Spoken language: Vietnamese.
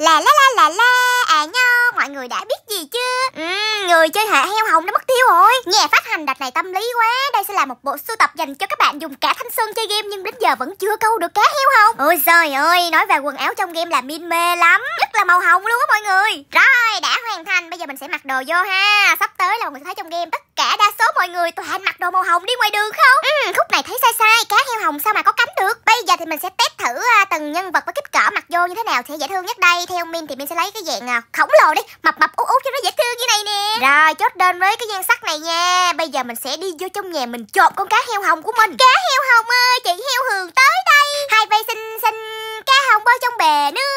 là la la la la À nho mọi người đã biết gì chưa ừ, Người chơi hệ heo hồng đã mất tiêu rồi Nhà phát hành đợt này tâm lý quá Đây sẽ là một bộ sưu tập dành cho các bạn dùng cả thanh xuân chơi game Nhưng đến giờ vẫn chưa câu được cá heo hồng Ôi trời ơi nói về quần áo trong game là min mê lắm Nhất là màu hồng luôn á mọi người Rồi đã hoàn thành bây giờ mình sẽ mặc đồ vô ha Sắp tới là mọi người thấy trong game tất cả đa số mọi người toàn mặc đồ màu hồng đi ngoài đường không ừ, Khúc này thấy sai sai cá heo hồng sao mà có cánh được Bây giờ thì mình sẽ test thử à, từng nhân vật với kích cỡ mặc vô như thế nào sẽ dễ thương nhất đây theo min thì min sẽ lấy cái dạng à, khổng lồ đi mập mập út út cho nó dễ thương như này nè rồi chốt đơn với cái nhan sắc này nha bây giờ mình sẽ đi vô trong nhà mình trộn con cá heo hồng của mình cá heo hồng ơi chị heo hường tới đây hai bay xinh xinh cá hồng bơi trong bè nước